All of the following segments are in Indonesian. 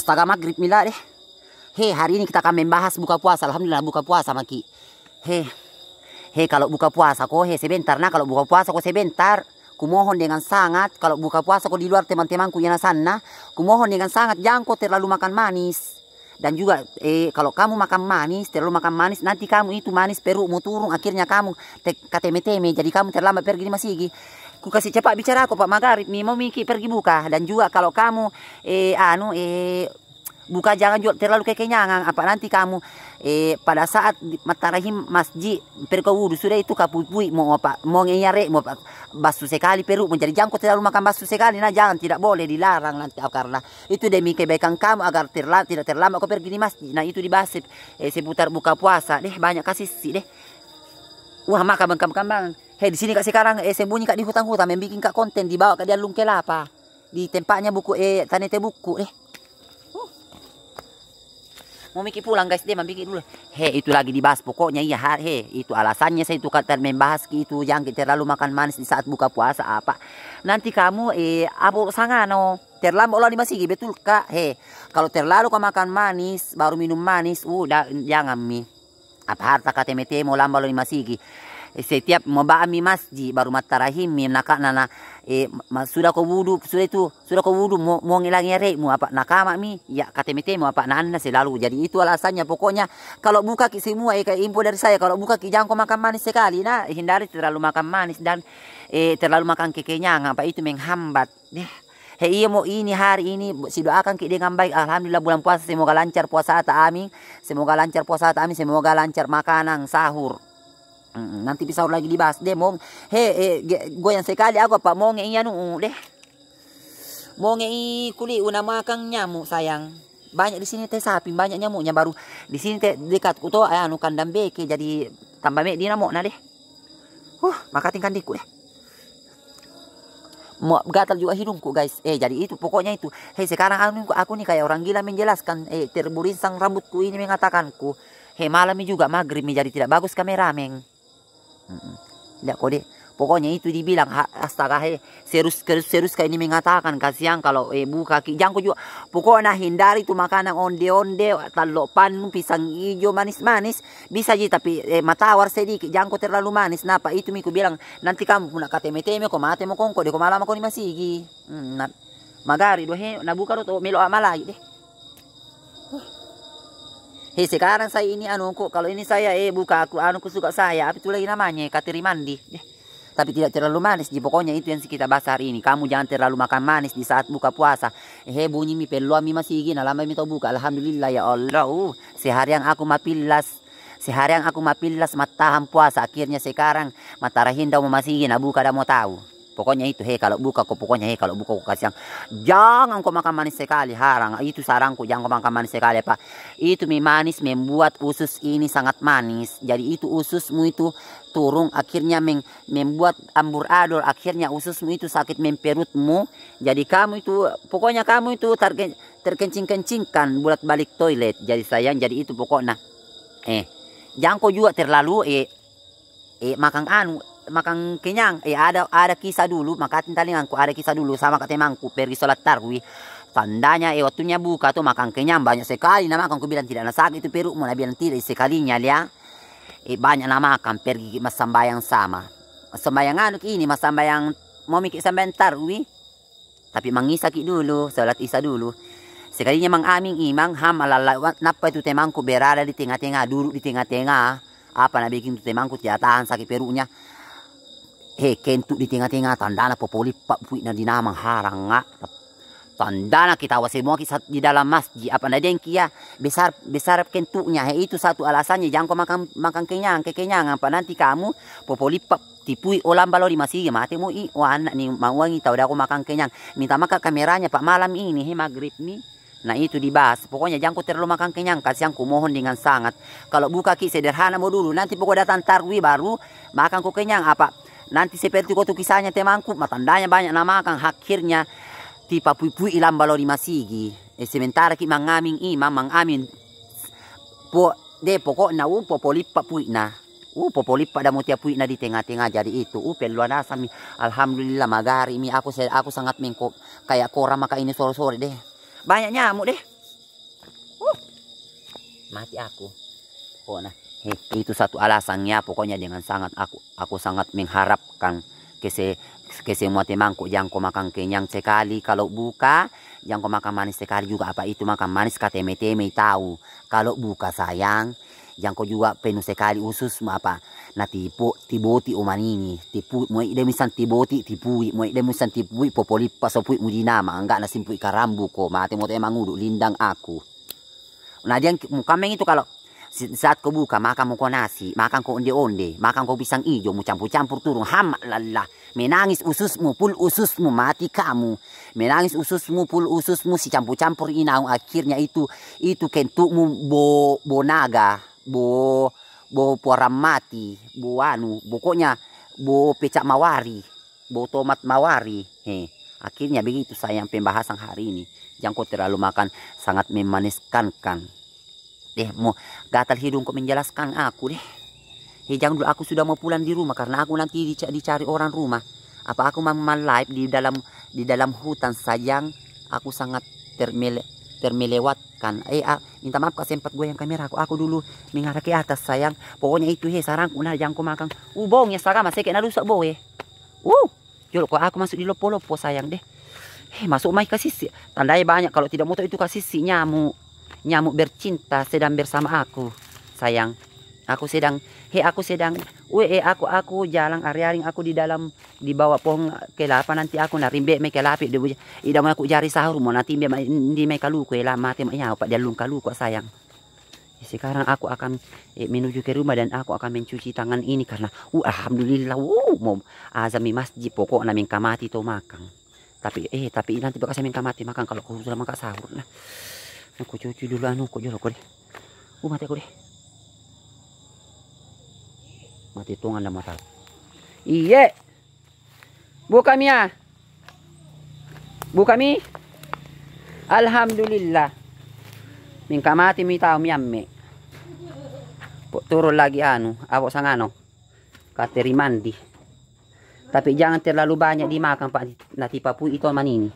Astaga maghrib mila deh. Hei, hari ini kita akan membahas buka puasa. Alhamdulillah buka puasa Maki. Hei. Hei, kalau buka puasa kok hei sebentar nah kalau buka puasa kok sebentar. Kumohon dengan sangat kalau buka puasa kok di luar teman-temanku yang sana, nah, kumohon dengan sangat jangan kau terlalu makan manis. Dan juga eh kalau kamu makan manis, terlalu makan manis nanti kamu itu manis perutmu turun akhirnya kamu te kateme-teme jadi kamu terlambat pergi masih masigi ku kasih cepat bicara aku Pak Magarib mi mau Miki pergi buka dan juga kalau kamu eh anu eh buka jangan juga terlalu kekenyangan apa nanti kamu eh pada saat matarahim masjid perkawudu sudah itu kapupui mau apa mau nyare mau apa, basuh sekali perut menjadi jangkut terlalu makan basuh sekali nah jangan tidak boleh dilarang nanti karena itu demi kebaikan kamu agar terlama, tidak terlambat aku pergi di masjid nah itu dibahas eh, seputar buka puasa deh banyak kasih sih deh wah makan kambang-kambang Hei, di sini kak sekarang eh, sembunyi kak di hutang hutan bikin kak konten dibawa kak dia lung kelapa. Di tempatnya buku eh tanete buku eh. Mau mikir pulang guys, dia mikir dulu. Hei, itu lagi dibahas pokoknya iya har he, itu alasannya saya itu kata membahas itu yang terlalu makan manis di saat buka puasa apa. Nanti kamu eh abur sangano. Terlambat olah dimasih betul kak. he kalau terlalu kau makan manis, baru minum manis, udah uh, jangan mi. Apa harta kata mete mau lambat lambalo dimasih Eh, setiap membaami masjid baru rahim mi nak nana eh, sudah kau wudu sudah itu sudah kau wudu mau, mau ngilangin rek mau apa nakama mi ya kata mete mau apa nana selalu eh, jadi itu alasannya pokoknya kalau buka ki semua eh, info dari saya kalau buka ki jangan kau makan manis sekali nah hindari terlalu makan manis dan eh, terlalu makan kekenya ngapa itu menghambat deh ya. Hei iya mau ini hari ini si doakan kita dengan baik. Alhamdulillah bulan puasa semoga lancar puasa ta amin. Semoga lancar puasa ta amin. Semoga lancar makanan sahur. Mm, nanti pisau lagi dibahas deh mong he eh, yang sekali aku apa mong iya nu uh, deh mong i kuli una makan nyamuk sayang banyak di sini teh sapi banyak nyamuknya baru di sini teh dekat kuto eh, anu kandang beke jadi tambah mek di namok nah deh huh maka tingkan diku deh mau gatal juga hidungku guys eh jadi itu pokoknya itu hei sekarang anu, aku, aku nih kayak orang gila menjelaskan eh sang rambutku ini mengatakanku hei malam juga maghrib jadi tidak bagus kamera meng Lihat kode Pokoknya itu dibilang astaga he serus serus serus kayak ini mengatakan kasihan kalau ibu kaki jangko juga. Pokoknya nah, hindari tu makanan onde-onde, pan pisang hijau manis-manis bisa aja tapi eh, mata war sedikit jangko terlalu manis. Napa itu miku bilang nanti kamu punya kateme-teme kau mati mau kongko deh malam malam aku masih gigi. Hmm, nah, magari dohe nabuka tuh melo lagi deh. Hei sekarang saya ini anu kok kalau ini saya eh buka aku anu suka saya apa itu lagi namanya kateri mandi. Eh, tapi tidak terlalu manis di pokoknya itu yang kita bahas hari ini. Kamu jangan terlalu makan manis di saat buka puasa. Eh bunyi mi pelu mi masih gini nah, lama mi tau buka. Alhamdulillah ya Allah. Uh, sehari yang aku mapilas sehari yang aku mapilas matahan puasa akhirnya sekarang mata rahim hindau masih gini nah, buka ada mau tahu. Pokoknya itu hei kalau buka kok pokoknya hei kalau buka kok kasih yang jangan kau makan manis sekali harang itu sarangku jangan kau makan manis sekali pak itu mie manis membuat usus ini sangat manis. Jadi itu ususmu itu turun akhirnya membuat amburadul. Akhirnya ususmu itu sakit memperutmu. Jadi kamu itu pokoknya kamu itu terkencing-kencingkan bulat balik toilet. Jadi sayang jadi itu pokoknya. Eh jangan kau juga terlalu eh eh makan anu makan kenyang eh ada ada kisah dulu maka ngaku ada kisah dulu sama kata temanku pergi sholat tarwih Tandanya eh waktunya buka tuh makan kenyang banyak sekali Nama kan Aku bilang tidak nasak itu perut mau bilang tidak sekalinya ya Eh, banyak nama makan pergi mas yang sama. sembayang sambayang anu ini mas yang mau mikir sebentar, wi. Tapi sakit dulu, salat isa dulu. Sekalinya mang aming imang ham alalawat napa itu temangku berada di tengah-tengah, duduk di tengah-tengah. Apa nabi bikin itu temangku tidak tahan sakit perutnya. Hei eh, kentuk di tengah-tengah tandana popoli pak pui nadi namang harang ngak tandana kita wasemua kisah di dalam masjid apa ada yang kia besar besar kentuknya itu satu alasannya jangan kau makan makan kenyang kenyang apa nanti kamu popolipap tipui olam balo di masih mati mu i wah anak nih mau wangi tahu dah aku makan kenyang minta makan kameranya pak malam ini he maghrib nih Nah itu dibahas. Pokoknya jangan ku terlalu makan kenyang. Kasihan ku mohon dengan sangat. Kalau buka ki sederhana mau dulu. Nanti pokok datang tarwi baru makan ku kenyang. Apa? Nanti seperti kau tu kisahnya temanku. Matandanya banyak nama makan. Akhirnya ti papui-pui ilam balori masigi e sementara ki mangamin mamang amin po de pokok na upo polipa pui na upo polipa da mutia pui na di tengah-tengah jadi itu u luar sami alhamdulillah magari mi aku aku sangat mengko kayak kora maka ini sore-sore deh banyak nyamuk deh uh, mati aku oh nah He, itu satu alasannya pokoknya dengan sangat aku aku sangat mengharapkan kese kese muate mangkuk yang kau makan kenyang sekali kalau buka yang kau makan manis sekali juga apa itu makan manis kateme teme tahu kalau buka sayang yang kau juga penuh sekali usus apa na tipu tiboti uman ini, tipu mau ide misan tiboti tipui mo ide misan tipui popoli pasopui nama enggak pui karambu ko mate temu te mangudu lindang aku nah dia mukameng itu kalau saat kau buka makan mau nasi, makan kau onde-onde, makan kau pisang hijau, mu campur-campur turun. ham lala, Menangis ususmu, pul ususmu, mati kamu. Menangis ususmu, pul ususmu, si campur-campur inau Akhirnya itu, itu kentukmu bo, bo naga, bo, bo puaram mati, bo anu. Pokoknya, bo pecak mawari, bo tomat mawari. he Akhirnya begitu sayang pembahasan hari ini. Jangan kau terlalu makan sangat memaniskan kan deh mau gatal hidung kok menjelaskan aku deh hei jangan dulu aku sudah mau pulang di rumah karena aku nanti dicari, orang rumah apa aku mau live di dalam di dalam hutan sayang aku sangat termele termelewatkan eh ah, minta maaf kasih sempat yang kamera aku aku dulu mengarah ke atas sayang pokoknya itu he sarang unar jangan kau makan ubong uh, ya sarang masih kena rusak boh eh ya. uh jol kok aku masuk di lopo lopo sayang deh Hei, masuk mai kasih tandanya banyak kalau tidak mau itu kasih si nyamuk nyamuk bercinta sedang bersama aku. Sayang, aku sedang he aku sedang we aku aku jalan ariaring aku di dalam di bawah pohon kelapa nanti aku nak rimbe me kelapi di aku jari sahur mau nanti me di me kalu kue lah mati me nyau dia lung kalu kok sayang eh, sekarang aku akan eh, menuju ke rumah dan aku akan mencuci tangan ini karena uh, alhamdulillah uh, mom azami masjid pokok namin kamati to makan tapi eh tapi nanti bakal saya minta mati makan kalau aku sudah makan sahur nah aku cuci dulu anu kok jorok deh uh mati aku deh mati tuang anda mata iye buka mia ya. buka mi alhamdulillah mingka mati mi tau mi amme turun lagi anu awak anu kateri mandi tapi jangan terlalu banyak dimakan pak Nanti papu itu manini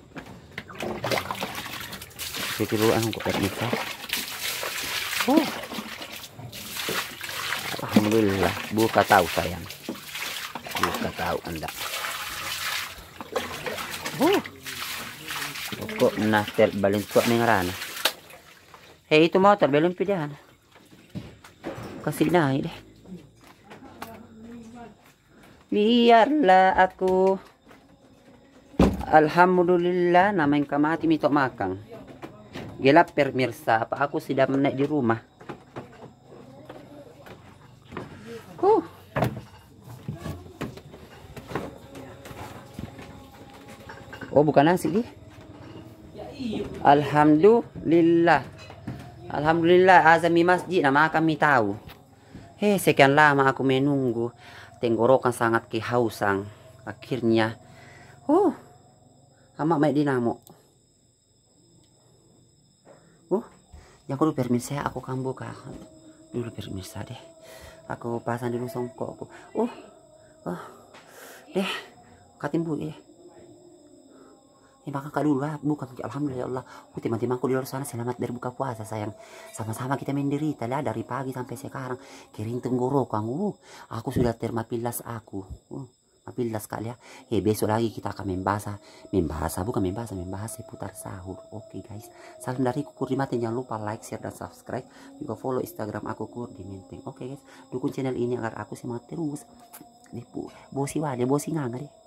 pituluan kok nito oh. Alhamdulillah buka tahu sayang buka tahu anda oh. kok na tel balin kok ning rana hey itu motor belum pidahan kasih naik deh biarlah aku Alhamdulillah namain kamati mitok makang Gelap permirsa, apa aku sudah menaik di rumah? Huh. Oh, bukan nasi nih Alhamdulillah. Alhamdulillah azami masjid nama kami tahu. Hei, sekian lama aku menunggu. Tenggorokan sangat kehausan. Akhirnya. Oh. Amak main dinamo. Yang kudu permisi ya, aku kambuh kah? Dulu permisi deh. Aku pasang dulu songkok aku. Uh, oh deh, katimbu ya. Ya maka kak eh. dulu lah, buka Alhamdulillah ya Allah Aku tiba-tiba aku di luar sana selamat dari buka puasa sayang Sama-sama kita menderita lah dari pagi sampai sekarang Kering tenggorokan uh, Aku sudah terma pilas aku uh. Apabila sekali ya eh besok lagi kita akan membahas membahas bukan membahas membahas seputar sahur oke guys salam dari kukur di Mateng. jangan lupa like share dan subscribe juga follow instagram aku kukur di oke guys dukung channel ini agar aku semangat terus depu bosi wale bosi ngangre